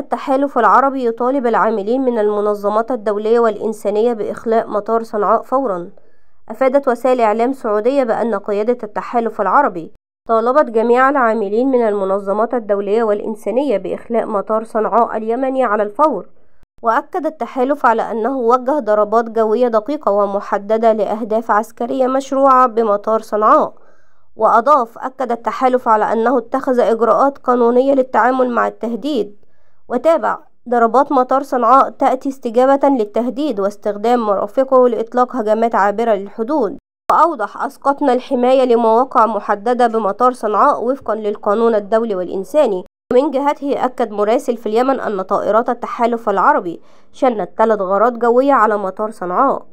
التحالف العربي يطالب العاملين من المنظمات الدولية والإنسانية بإخلاء مطار صنعاء فورا أفادت وسائل إعلام سعودية بأن قيادة التحالف العربي طالبت جميع العاملين من المنظمات الدولية والإنسانية بإخلاء مطار صنعاء اليمني على الفور وأكد التحالف على أنه وجه ضربات جوية دقيقة ومحددة لأهداف عسكرية مشروعة بمطار صنعاء وأضاف أكد التحالف على أنه اتخذ إجراءات قانونية للتعامل مع التهديد وتابع ضربات مطار صنعاء تأتي استجابة للتهديد واستخدام مرافقه لإطلاق هجمات عابرة للحدود وأوضح أسقطنا الحماية لمواقع محددة بمطار صنعاء وفقا للقانون الدولي والإنساني ومن جهته أكد مراسل في اليمن أن طائرات التحالف العربي شنت ثلاث غارات جوية على مطار صنعاء